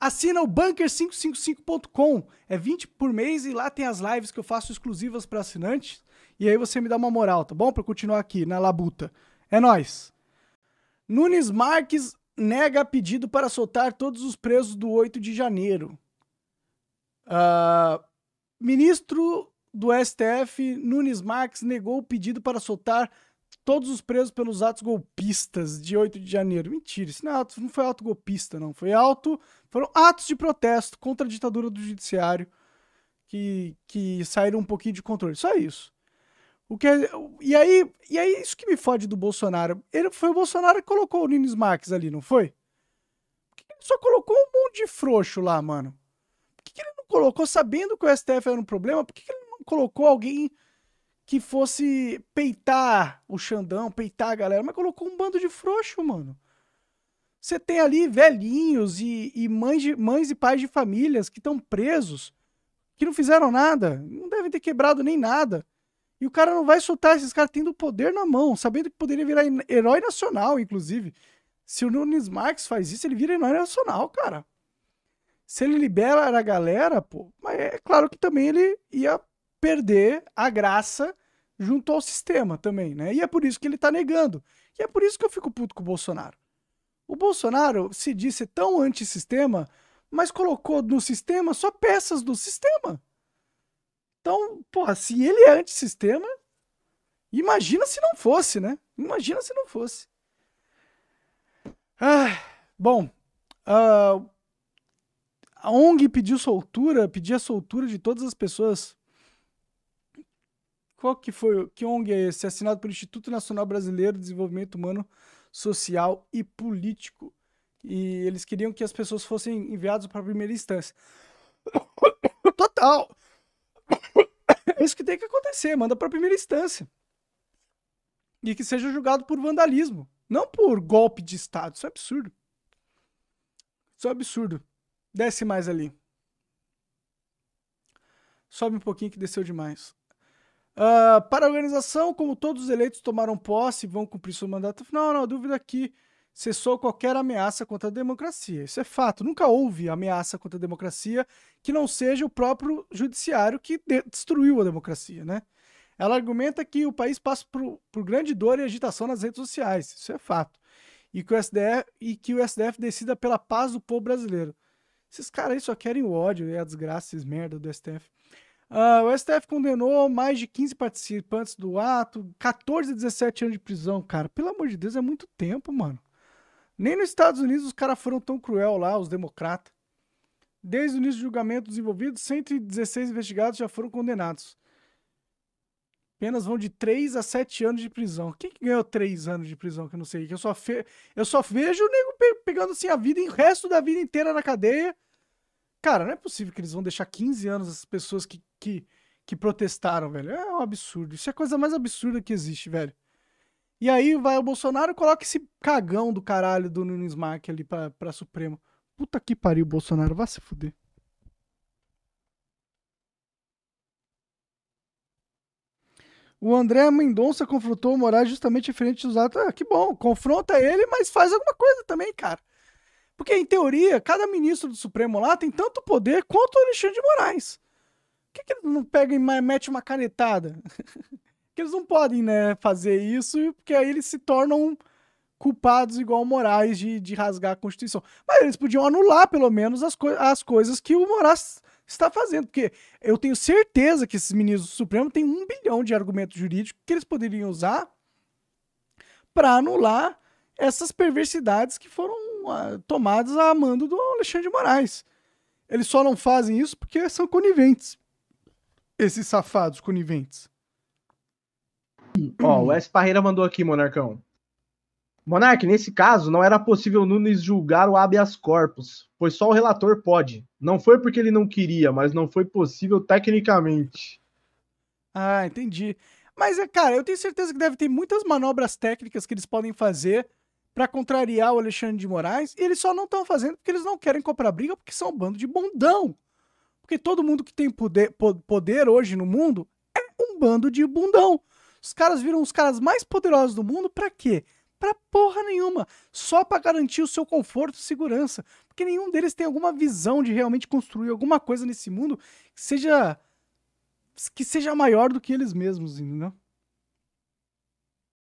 Assina o bunker555.com. É 20 por mês e lá tem as lives que eu faço exclusivas para assinantes. E aí você me dá uma moral, tá bom? Para continuar aqui na labuta. É nós. Nunes Marques nega pedido para soltar todos os presos do 8 de janeiro. Uh, ministro do STF, Nunes Marques, negou o pedido para soltar todos os presos pelos atos golpistas de 8 de janeiro. Mentira, isso não, é ato, não foi ato golpista, não. Foi alto, foram atos de protesto contra a ditadura do judiciário que, que saíram um pouquinho de controle. Só isso. O que é, e aí, e aí isso que me fode do Bolsonaro. Ele foi o Bolsonaro que colocou o Nunes Marques ali, não foi? só colocou um monte de frouxo lá, mano? Por que ele não colocou sabendo que o STF era um problema? Por que ele não colocou alguém que fosse peitar o Xandão, peitar a galera, mas colocou um bando de frouxo, mano. Você tem ali velhinhos e, e mães, de, mães e pais de famílias que estão presos, que não fizeram nada, não devem ter quebrado nem nada. E o cara não vai soltar esses caras tendo poder na mão, sabendo que poderia virar herói nacional, inclusive. Se o Nunes Marques faz isso, ele vira herói nacional, cara. Se ele libera a galera, pô, mas é claro que também ele ia perder a graça junto ao sistema também, né? E é por isso que ele tá negando. E é por isso que eu fico puto com o Bolsonaro. O Bolsonaro se disse tão antissistema, mas colocou no sistema só peças do sistema. Então, porra, se ele é antissistema, imagina se não fosse, né? Imagina se não fosse. Ah, bom, uh, a ONG pediu soltura, pediu a soltura de todas as pessoas qual que foi? Que ONG é esse? Assinado pelo Instituto Nacional Brasileiro de Desenvolvimento Humano, Social e Político. E eles queriam que as pessoas fossem enviadas para a primeira instância. Total! É isso que tem que acontecer, manda para a primeira instância. E que seja julgado por vandalismo, não por golpe de Estado. Isso é absurdo. Isso é um absurdo. Desce mais ali. Sobe um pouquinho que desceu demais. Uh, para a organização, como todos os eleitos tomaram posse e vão cumprir seu mandato final, não há dúvida que cessou qualquer ameaça contra a democracia. Isso é fato. Nunca houve ameaça contra a democracia que não seja o próprio judiciário que de destruiu a democracia, né? Ela argumenta que o país passa por, por, grande dor e agitação nas redes sociais. Isso é fato. E que o SDF, e que o SDF decida pela paz do povo brasileiro. Esses caras aí só querem o ódio e a desgraça, esses merda do STF. Uh, o STF condenou mais de 15 participantes do ato, 14 a 17 anos de prisão, cara. Pelo amor de Deus, é muito tempo, mano. Nem nos Estados Unidos os caras foram tão cruel lá, os democratas. Desde o início do julgamento dos envolvidos, 116 investigados já foram condenados. Penas vão de 3 a 7 anos de prisão. Quem que ganhou 3 anos de prisão? Que eu não sei. Que eu, só fe... eu só vejo o nego pe pegando assim a vida, o resto da vida inteira na cadeia. Cara, não é possível que eles vão deixar 15 anos as pessoas que que, que protestaram, velho. É um absurdo. Isso é a coisa mais absurda que existe, velho. E aí vai o Bolsonaro e coloca esse cagão do caralho do Nunes Mac ali pra, pra Supremo. Puta que pariu, Bolsonaro, vá se fuder. O André Mendonça confrontou o Moraes justamente referente dos atos. Ah, que bom, confronta ele, mas faz alguma coisa também, cara. Porque, em teoria, cada ministro do Supremo lá tem tanto poder quanto o Alexandre de Moraes que, que eles não pegam e mete uma canetada? que eles não podem, né, fazer isso, porque aí eles se tornam culpados igual o Moraes de, de rasgar a Constituição. Mas eles podiam anular, pelo menos, as, co as coisas que o Moraes está fazendo, porque eu tenho certeza que esses ministros do Supremo têm um bilhão de argumentos jurídicos que eles poderiam usar para anular essas perversidades que foram uh, tomadas a mando do Alexandre de Moraes. Eles só não fazem isso porque são coniventes esses safados coniventes. Ó, o S. Parreira mandou aqui, Monarcão. Monarque, nesse caso, não era possível Nunes julgar o habeas corpus, pois só o relator pode. Não foi porque ele não queria, mas não foi possível tecnicamente. Ah, entendi. Mas, é, cara, eu tenho certeza que deve ter muitas manobras técnicas que eles podem fazer para contrariar o Alexandre de Moraes, e eles só não estão fazendo porque eles não querem comprar briga, porque são um bando de bondão. Porque todo mundo que tem poder, poder hoje no mundo é um bando de bundão. Os caras viram os caras mais poderosos do mundo para quê? Pra porra nenhuma. Só para garantir o seu conforto e segurança. Porque nenhum deles tem alguma visão de realmente construir alguma coisa nesse mundo que seja que seja maior do que eles mesmos, entendeu?